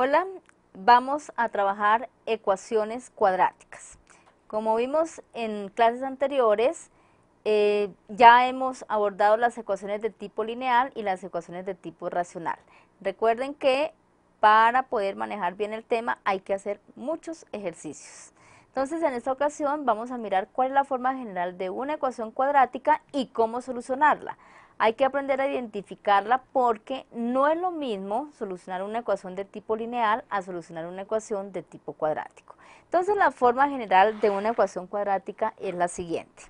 Hola, vamos a trabajar ecuaciones cuadráticas. Como vimos en clases anteriores, eh, ya hemos abordado las ecuaciones de tipo lineal y las ecuaciones de tipo racional. Recuerden que para poder manejar bien el tema hay que hacer muchos ejercicios. Entonces en esta ocasión vamos a mirar cuál es la forma general de una ecuación cuadrática y cómo solucionarla. Hay que aprender a identificarla porque no es lo mismo solucionar una ecuación de tipo lineal a solucionar una ecuación de tipo cuadrático. Entonces la forma general de una ecuación cuadrática es la siguiente.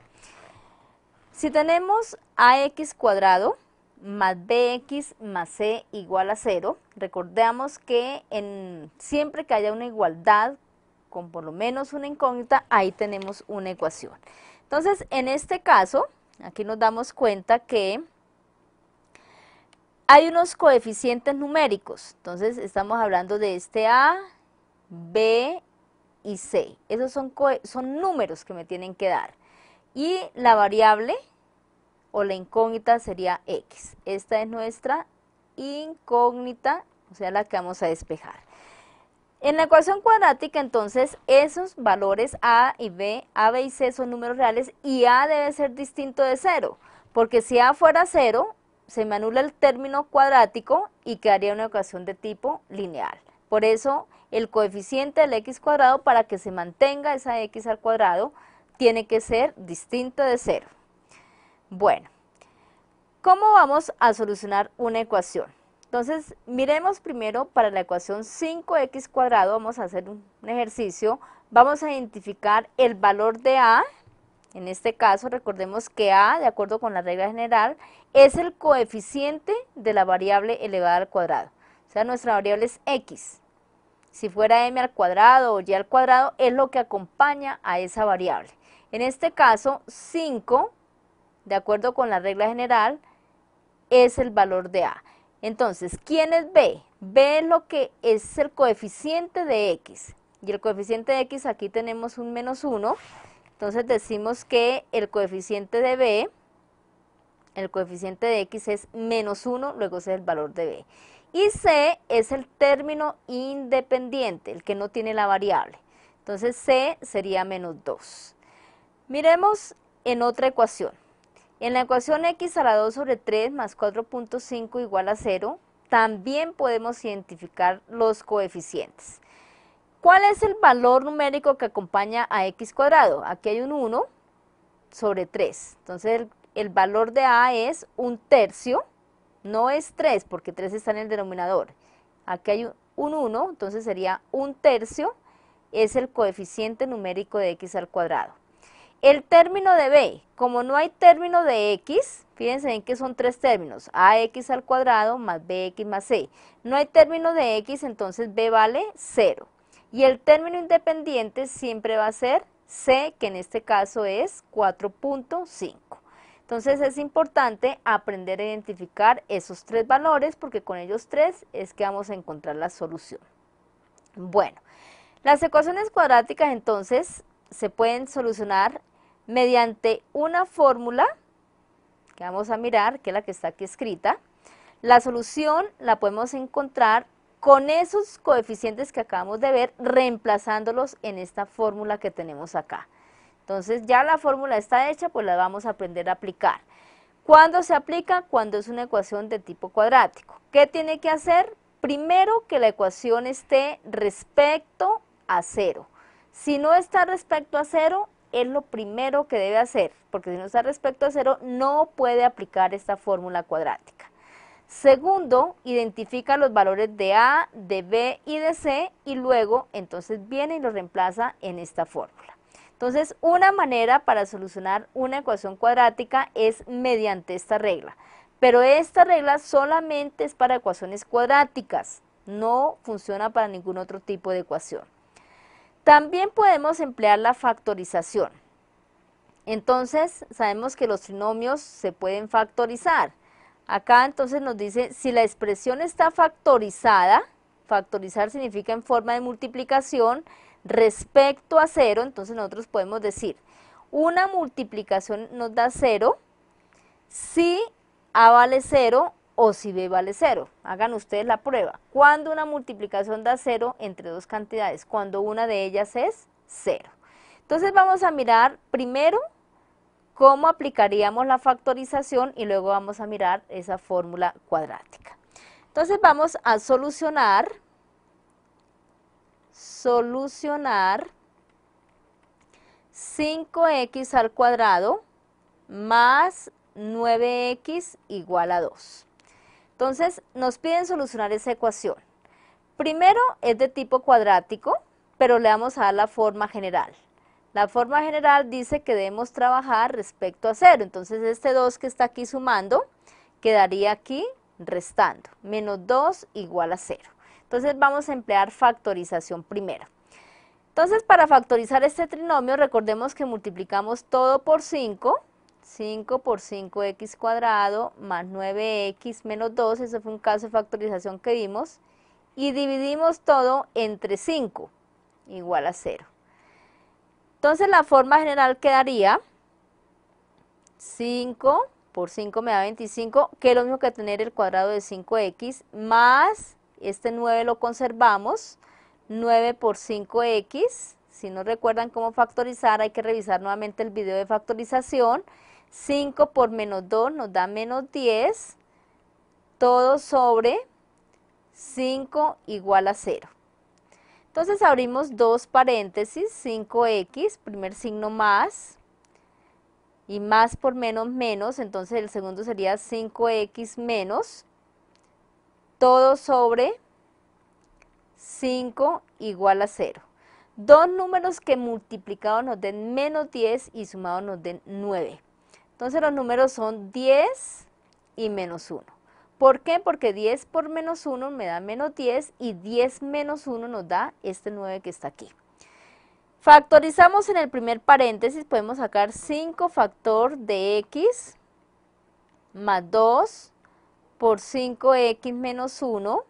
Si tenemos ax cuadrado más bx más c igual a 0, recordemos que en, siempre que haya una igualdad con por lo menos una incógnita, ahí tenemos una ecuación. Entonces, en este caso, aquí nos damos cuenta que hay unos coeficientes numéricos, entonces estamos hablando de este A, B y C. Esos son, son números que me tienen que dar. Y la variable o la incógnita sería X. Esta es nuestra incógnita, o sea, la que vamos a despejar. En la ecuación cuadrática, entonces, esos valores A y B, A, B y C son números reales y A debe ser distinto de 0, porque si A fuera cero se me anula el término cuadrático y quedaría una ecuación de tipo lineal. Por eso el coeficiente del x cuadrado para que se mantenga esa x al cuadrado tiene que ser distinto de 0. Bueno, ¿cómo vamos a solucionar una ecuación? Entonces, miremos primero para la ecuación 5x cuadrado, vamos a hacer un ejercicio, vamos a identificar el valor de a en este caso, recordemos que A, de acuerdo con la regla general, es el coeficiente de la variable elevada al cuadrado. O sea, nuestra variable es X. Si fuera M al cuadrado o Y al cuadrado, es lo que acompaña a esa variable. En este caso, 5, de acuerdo con la regla general, es el valor de A. Entonces, ¿quién es B? B es lo que es el coeficiente de X. Y el coeficiente de X, aquí tenemos un menos 1, entonces decimos que el coeficiente de B, el coeficiente de X es menos 1, luego es el valor de B. Y C es el término independiente, el que no tiene la variable. Entonces C sería menos 2. Miremos en otra ecuación. En la ecuación x a la 2 sobre 3 más 4.5 igual a 0, también podemos identificar los coeficientes. ¿Cuál es el valor numérico que acompaña a x cuadrado? Aquí hay un 1 sobre 3. Entonces el, valor de a es un tercio, no es 3 porque 3 está en el denominador. Aquí hay un 1, entonces sería un tercio, es el coeficiente numérico de x al cuadrado. El término de b, como no hay término de x, fíjense en que son tres términos, ax al cuadrado más bx más c. No hay término de x, entonces b vale 0. Y el término independiente siempre va a ser C, que en este caso es 4.5. Entonces es importante aprender a identificar esos tres valores porque con ellos tres es que vamos a encontrar la solución. Bueno, las ecuaciones cuadráticas entonces se pueden solucionar mediante una fórmula que vamos a mirar, que es la que está aquí escrita. La solución la podemos encontrar con esos coeficientes que acabamos de ver, reemplazándolos en esta fórmula que tenemos acá. Entonces ya la fórmula está hecha, pues la vamos a aprender a aplicar. ¿Cuándo se aplica? Cuando es una ecuación de tipo cuadrático. ¿Qué tiene que hacer? Primero que la ecuación esté respecto a cero. Si no está respecto a cero, es lo primero que debe hacer, porque si no está respecto a cero, no puede aplicar esta fórmula cuadrática. Segundo, identifica los valores de A, de B y de C y luego entonces viene y lo reemplaza en esta fórmula. Entonces, una manera para solucionar una ecuación cuadrática es mediante esta regla. Pero esta regla solamente es para ecuaciones cuadráticas, no funciona para ningún otro tipo de ecuación. También podemos emplear la factorización. Entonces, sabemos que los trinomios se pueden factorizar. Acá entonces nos dice, si la expresión está factorizada, factorizar significa en forma de multiplicación, respecto a cero, entonces nosotros podemos decir, una multiplicación nos da cero si A vale cero o si B vale cero. Hagan ustedes la prueba. ¿Cuándo una multiplicación da cero entre dos cantidades, cuando una de ellas es cero. Entonces vamos a mirar primero cómo aplicaríamos la factorización y luego vamos a mirar esa fórmula cuadrática. Entonces vamos a solucionar, solucionar 5x al cuadrado más 9x igual a 2. Entonces nos piden solucionar esa ecuación. Primero es de tipo cuadrático, pero le vamos a dar la forma general. La forma general dice que debemos trabajar respecto a 0. Entonces este 2 que está aquí sumando quedaría aquí restando. Menos 2 igual a 0. Entonces vamos a emplear factorización primero. Entonces para factorizar este trinomio recordemos que multiplicamos todo por 5. 5 por 5x cuadrado más 9x menos 2, ese fue un caso de factorización que vimos, y dividimos todo entre 5, igual a 0. Entonces la forma general quedaría 5 por 5 me da 25, que es lo mismo que tener el cuadrado de 5x, más este 9 lo conservamos, 9 por 5x, si no recuerdan cómo factorizar, hay que revisar nuevamente el video de factorización, 5 por menos 2 nos da menos 10, todo sobre 5 igual a 0. Entonces abrimos dos paréntesis, 5x, primer signo más, y más por menos menos, entonces el segundo sería 5x menos, todo sobre 5 igual a 0. Dos números que multiplicados nos den menos 10 y sumados nos den 9. Entonces los números son 10 y menos 1. ¿Por qué? Porque 10 por menos 1 me da menos 10 y 10 menos 1 nos da este 9 que está aquí. Factorizamos en el primer paréntesis, podemos sacar 5 factor de x más 2 por 5x menos 1,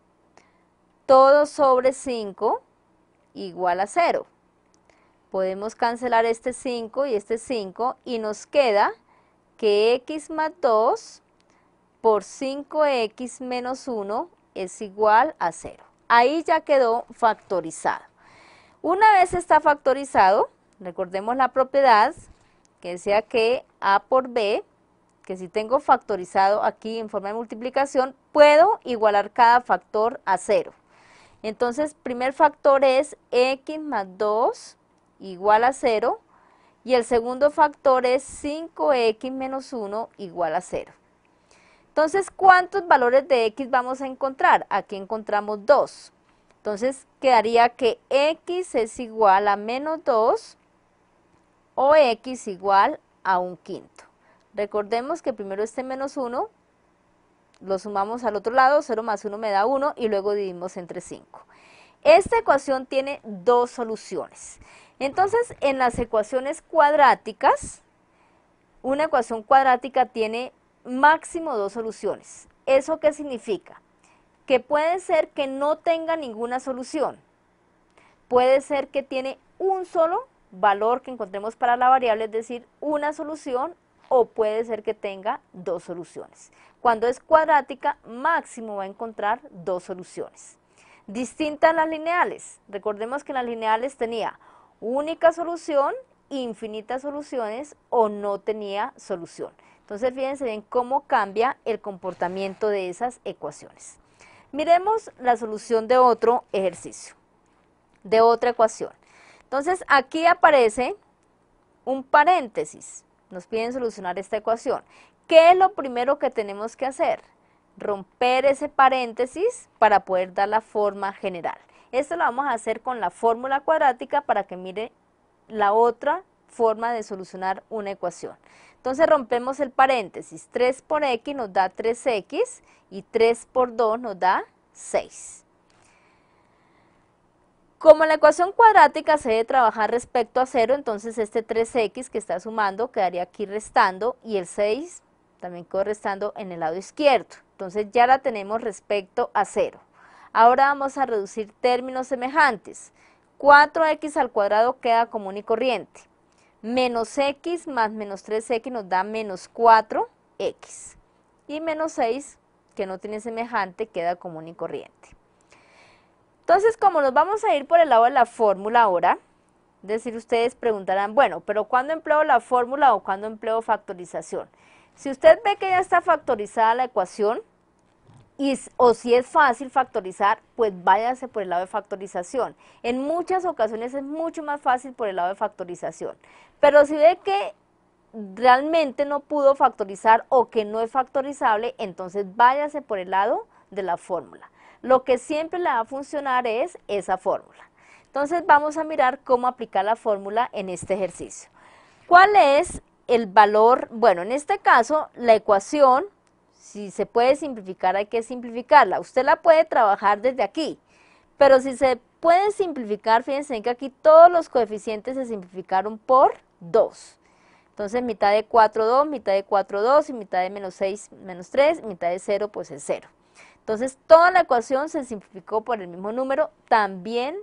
todo sobre 5 igual a 0. Podemos cancelar este 5 y este 5 y nos queda que x más 2 por 5x menos 1 es igual a 0. Ahí ya quedó factorizado. Una vez está factorizado, recordemos la propiedad que decía que a por b, que si tengo factorizado aquí en forma de multiplicación, puedo igualar cada factor a 0. Entonces, primer factor es x más 2 igual a 0 y el segundo factor es 5x menos 1 igual a 0. Entonces, ¿cuántos valores de X vamos a encontrar? Aquí encontramos 2. Entonces, quedaría que X es igual a menos 2 o X igual a un quinto. Recordemos que primero este menos 1 lo sumamos al otro lado, 0 más 1 me da 1 y luego dividimos entre 5. Esta ecuación tiene dos soluciones. Entonces, en las ecuaciones cuadráticas, una ecuación cuadrática tiene máximo dos soluciones. ¿Eso qué significa? Que puede ser que no tenga ninguna solución. Puede ser que tiene un solo valor que encontremos para la variable, es decir, una solución, o puede ser que tenga dos soluciones. Cuando es cuadrática, máximo va a encontrar dos soluciones. Distintas las lineales. Recordemos que en las lineales tenía única solución, infinitas soluciones o no tenía solución. Entonces, fíjense bien cómo cambia el comportamiento de esas ecuaciones. Miremos la solución de otro ejercicio, de otra ecuación. Entonces, aquí aparece un paréntesis. Nos piden solucionar esta ecuación. ¿Qué es lo primero que tenemos que hacer? Romper ese paréntesis para poder dar la forma general. Esto lo vamos a hacer con la fórmula cuadrática para que mire la otra forma de solucionar una ecuación. Entonces rompemos el paréntesis, 3 por x nos da 3x y 3 por 2 nos da 6. Como la ecuación cuadrática se debe trabajar respecto a 0, entonces este 3x que está sumando quedaría aquí restando y el 6 también quedó restando en el lado izquierdo. Entonces ya la tenemos respecto a 0. Ahora vamos a reducir términos semejantes. 4x al cuadrado queda común y corriente. Menos x más menos 3x nos da menos 4x. Y menos 6, que no tiene semejante, queda común y corriente. Entonces, como nos vamos a ir por el lado de la fórmula ahora, es decir, ustedes preguntarán, bueno, pero ¿cuándo empleo la fórmula o cuándo empleo factorización? Si usted ve que ya está factorizada la ecuación, o si es fácil factorizar, pues váyase por el lado de factorización. En muchas ocasiones es mucho más fácil por el lado de factorización. Pero si ve que realmente no pudo factorizar o que no es factorizable, entonces váyase por el lado de la fórmula. Lo que siempre le va a funcionar es esa fórmula. Entonces vamos a mirar cómo aplicar la fórmula en este ejercicio. ¿Cuál es el valor? Bueno, en este caso la ecuación si se puede simplificar, hay que simplificarla. Usted la puede trabajar desde aquí, pero si se puede simplificar, fíjense que aquí todos los coeficientes se simplificaron por 2. Entonces mitad de 4, 2, mitad de 4, 2 y mitad de menos 6, menos 3, mitad de 0, pues es 0. Entonces toda la ecuación se simplificó por el mismo número. También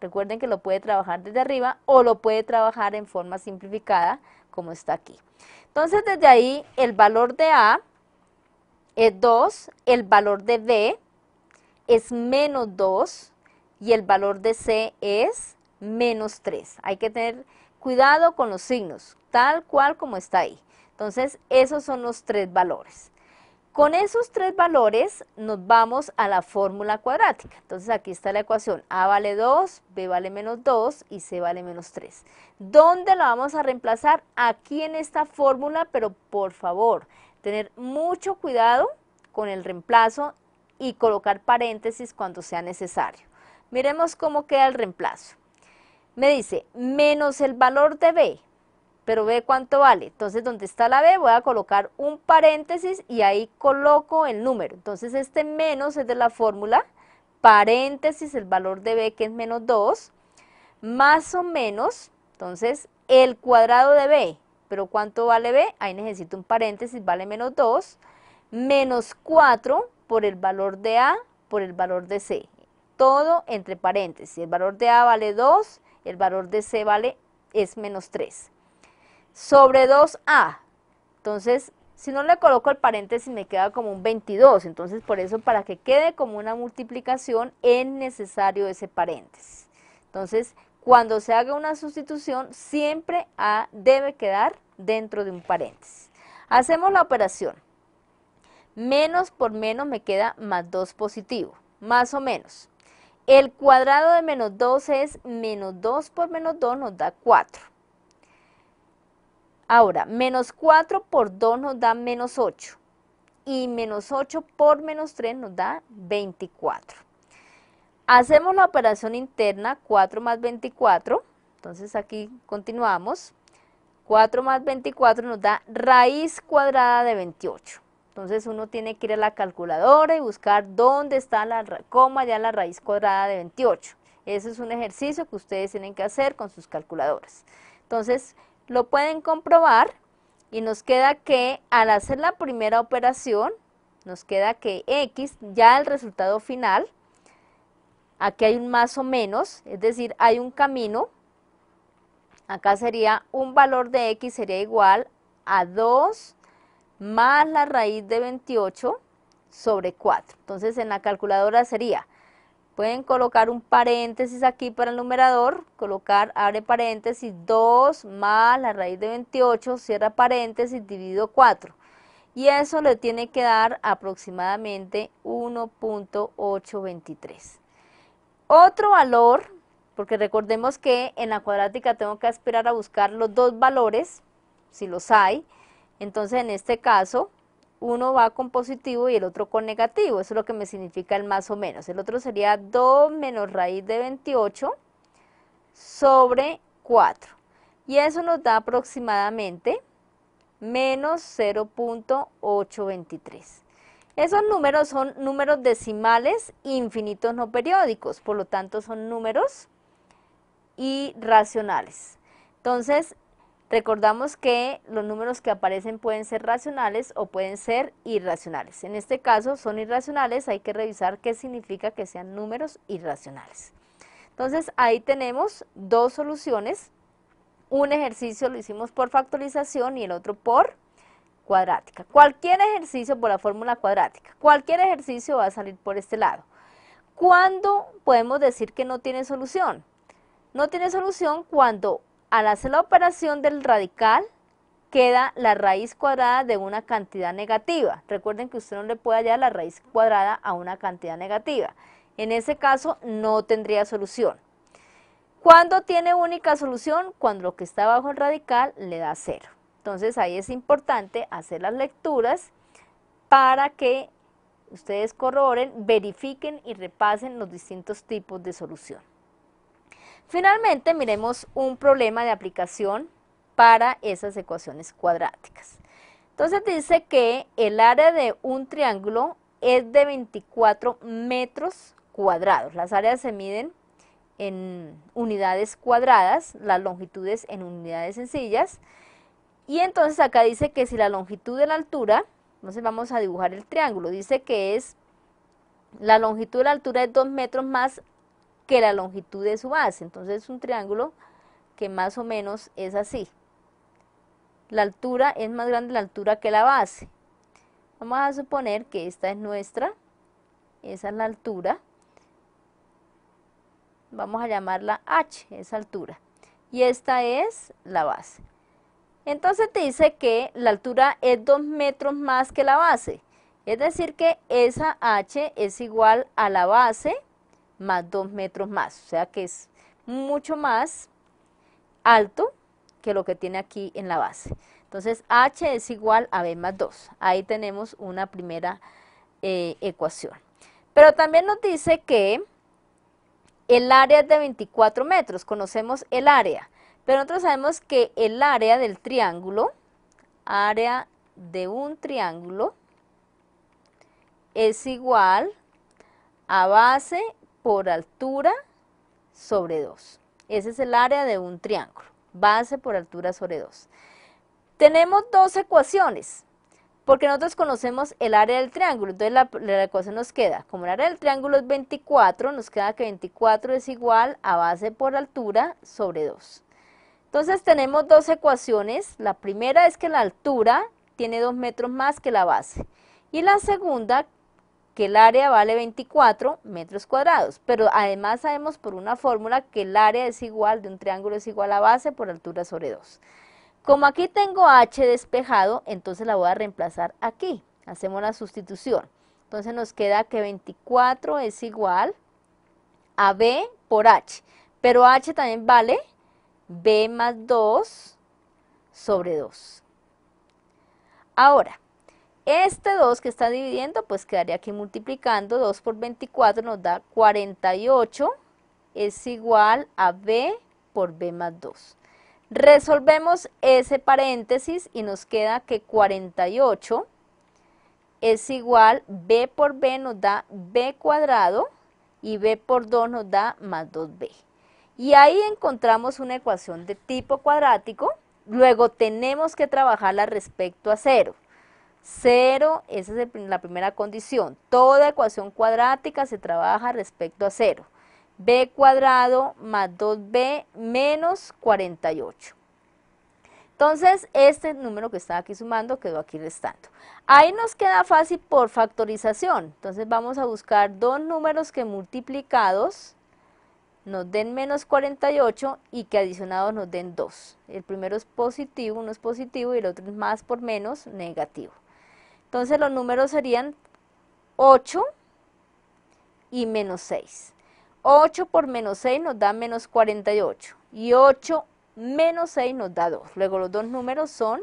recuerden que lo puede trabajar desde arriba o lo puede trabajar en forma simplificada como está aquí. Entonces desde ahí el valor de A 2, el valor de B es menos 2 y el valor de C es menos 3. Hay que tener cuidado con los signos, tal cual como está ahí. Entonces, esos son los tres valores. Con esos tres valores nos vamos a la fórmula cuadrática. Entonces aquí está la ecuación A vale 2, B vale menos 2 y C vale menos 3. ¿Dónde la vamos a reemplazar? Aquí en esta fórmula, pero por favor, Tener mucho cuidado con el reemplazo y colocar paréntesis cuando sea necesario. Miremos cómo queda el reemplazo. Me dice, menos el valor de B, pero B cuánto vale. Entonces, donde está la B voy a colocar un paréntesis y ahí coloco el número. Entonces, este menos es de la fórmula, paréntesis, el valor de B que es menos 2, más o menos, entonces, el cuadrado de B, pero ¿cuánto vale B? Ahí necesito un paréntesis, vale menos 2, menos 4 por el valor de A por el valor de C. Todo entre paréntesis. El valor de A vale 2, el valor de C vale es menos 3. Sobre 2A. Entonces, si no le coloco el paréntesis me queda como un 22. Entonces, por eso para que quede como una multiplicación es necesario ese paréntesis. Entonces, cuando se haga una sustitución, siempre A debe quedar dentro de un paréntesis. Hacemos la operación. Menos por menos me queda más 2 positivo, más o menos. El cuadrado de menos 2 es menos 2 por menos 2 nos da 4. Ahora, menos 4 por 2 nos da menos 8. Y menos 8 por menos 3 nos da 24. Hacemos la operación interna 4 más 24, entonces aquí continuamos. 4 más 24 nos da raíz cuadrada de 28. Entonces uno tiene que ir a la calculadora y buscar dónde está la coma ya la raíz cuadrada de 28. Ese es un ejercicio que ustedes tienen que hacer con sus calculadoras. Entonces lo pueden comprobar y nos queda que al hacer la primera operación, nos queda que x, ya el resultado final, Aquí hay un más o menos, es decir, hay un camino. Acá sería un valor de x sería igual a 2 más la raíz de 28 sobre 4. Entonces en la calculadora sería, pueden colocar un paréntesis aquí para el numerador, colocar, abre paréntesis, 2 más la raíz de 28, cierra paréntesis, divido 4. Y eso le tiene que dar aproximadamente 1.823. Otro valor, porque recordemos que en la cuadrática tengo que aspirar a buscar los dos valores, si los hay, entonces en este caso uno va con positivo y el otro con negativo, eso es lo que me significa el más o menos. El otro sería 2 menos raíz de 28 sobre 4. Y eso nos da aproximadamente menos 0.823. Esos números son números decimales infinitos no periódicos, por lo tanto son números irracionales. Entonces, recordamos que los números que aparecen pueden ser racionales o pueden ser irracionales. En este caso son irracionales, hay que revisar qué significa que sean números irracionales. Entonces, ahí tenemos dos soluciones. Un ejercicio lo hicimos por factorización y el otro por Cualquier ejercicio por la fórmula cuadrática. Cualquier ejercicio va a salir por este lado. ¿Cuándo podemos decir que no tiene solución? No tiene solución cuando al hacer la operación del radical queda la raíz cuadrada de una cantidad negativa. Recuerden que usted no le puede hallar la raíz cuadrada a una cantidad negativa. En ese caso no tendría solución. ¿Cuándo tiene única solución? Cuando lo que está bajo el radical le da cero. Entonces ahí es importante hacer las lecturas para que ustedes corroboren, verifiquen y repasen los distintos tipos de solución. Finalmente miremos un problema de aplicación para esas ecuaciones cuadráticas. Entonces dice que el área de un triángulo es de 24 metros cuadrados. Las áreas se miden en unidades cuadradas, las longitudes en unidades sencillas, y entonces acá dice que si la longitud de la altura, entonces vamos a dibujar el triángulo, dice que es la longitud de la altura es 2 metros más que la longitud de su base. Entonces es un triángulo que más o menos es así. La altura es más grande la altura que la base. Vamos a suponer que esta es nuestra, esa es la altura. Vamos a llamarla H, esa altura. Y esta es la base. Entonces te dice que la altura es 2 metros más que la base. Es decir que esa h es igual a la base más 2 metros más. O sea que es mucho más alto que lo que tiene aquí en la base. Entonces h es igual a b más 2. Ahí tenemos una primera eh, ecuación. Pero también nos dice que el área es de 24 metros. Conocemos el área. Pero nosotros sabemos que el área del triángulo, área de un triángulo, es igual a base por altura sobre 2. Ese es el área de un triángulo, base por altura sobre 2. Tenemos dos ecuaciones, porque nosotros conocemos el área del triángulo, entonces la, ecuación nos queda, como el área del triángulo es 24, nos queda que 24 es igual a base por altura sobre 2. Entonces tenemos dos ecuaciones. La primera es que la altura tiene 2 metros más que la base. Y la segunda, que el área vale 24 metros cuadrados. Pero además sabemos por una fórmula que el área es igual de un triángulo es igual a base por altura sobre 2. Como aquí tengo h despejado, entonces la voy a reemplazar aquí. Hacemos la sustitución. Entonces nos queda que 24 es igual a b por h. Pero h también vale b más 2 sobre 2. Ahora, este 2 que está dividiendo, pues quedaría aquí multiplicando. 2 por 24 nos da 48, es igual a b por b más 2. Resolvemos ese paréntesis y nos queda que 48 es igual, b por b nos da b cuadrado y b por 2 nos da más 2b. Y ahí encontramos una ecuación de tipo cuadrático. Luego tenemos que trabajarla respecto a cero. Cero, esa es la primera condición. Toda ecuación cuadrática se trabaja respecto a cero. b cuadrado más 2b menos 48. Entonces, este número que estaba aquí sumando quedó aquí restando. Ahí nos queda fácil por factorización. Entonces, vamos a buscar dos números que multiplicados nos den menos 48 y que adicionados nos den 2. El primero es positivo, uno es positivo y el otro es más por menos negativo. Entonces los números serían 8 y menos 6. 8 por menos 6 nos da menos 48 y 8 menos 6 nos da 2. Luego los dos números son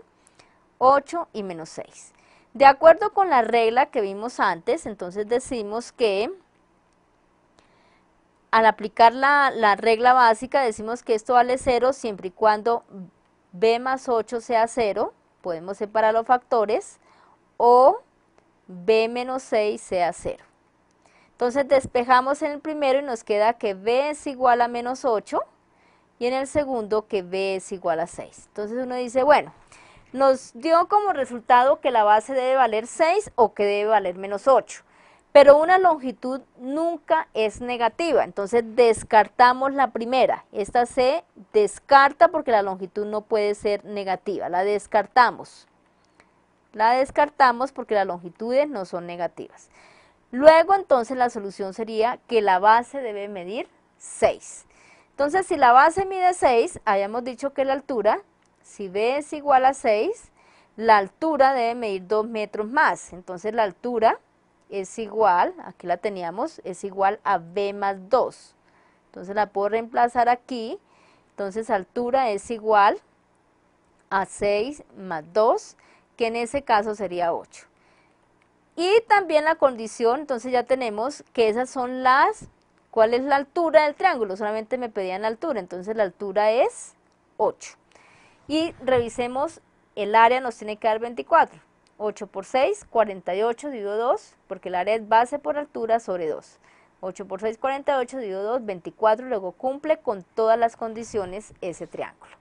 8 y menos 6. De acuerdo con la regla que vimos antes, entonces decimos que al aplicar la, regla básica decimos que esto vale 0 siempre y cuando b más 8 sea 0, podemos separar los factores, o b menos 6 sea 0. Entonces despejamos en el primero y nos queda que b es igual a menos 8 y en el segundo que b es igual a 6. Entonces uno dice, bueno, nos dio como resultado que la base debe valer 6 o que debe valer menos 8 pero una longitud nunca es negativa, entonces descartamos la primera, esta se descarta porque la longitud no puede ser negativa, la descartamos, la descartamos porque las longitudes no son negativas. Luego entonces la solución sería que la base debe medir 6. Entonces si la base mide 6, habíamos dicho que la altura, si b es igual a 6, la altura debe medir 2 metros más, entonces la altura es igual, aquí la teníamos, es igual a B más 2. Entonces la puedo reemplazar aquí. Entonces altura es igual a 6 más 2, que en ese caso sería 8. Y también la condición, entonces ya tenemos que esas son las, ¿cuál es la altura del triángulo? Solamente me pedían la altura, entonces la altura es 8. Y revisemos, el área nos tiene que dar 24. 8 por 6, 48, dividido 2, porque la red base por altura sobre 2. 8 por 6, 48, dividido 2, 24, luego cumple con todas las condiciones ese triángulo.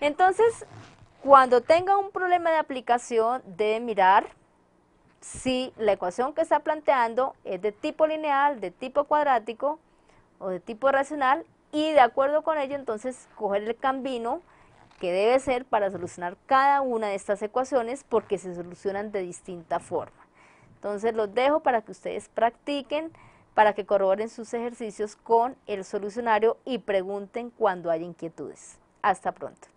Entonces, cuando tenga un problema de aplicación, debe mirar si la ecuación que está planteando es de tipo lineal, de tipo cuadrático o de tipo racional y de acuerdo con ello entonces coger el camino, que debe ser para solucionar cada una de estas ecuaciones porque se solucionan de distinta forma. Entonces los dejo para que ustedes practiquen, para que corroboren sus ejercicios con el solucionario y pregunten cuando haya inquietudes. Hasta pronto.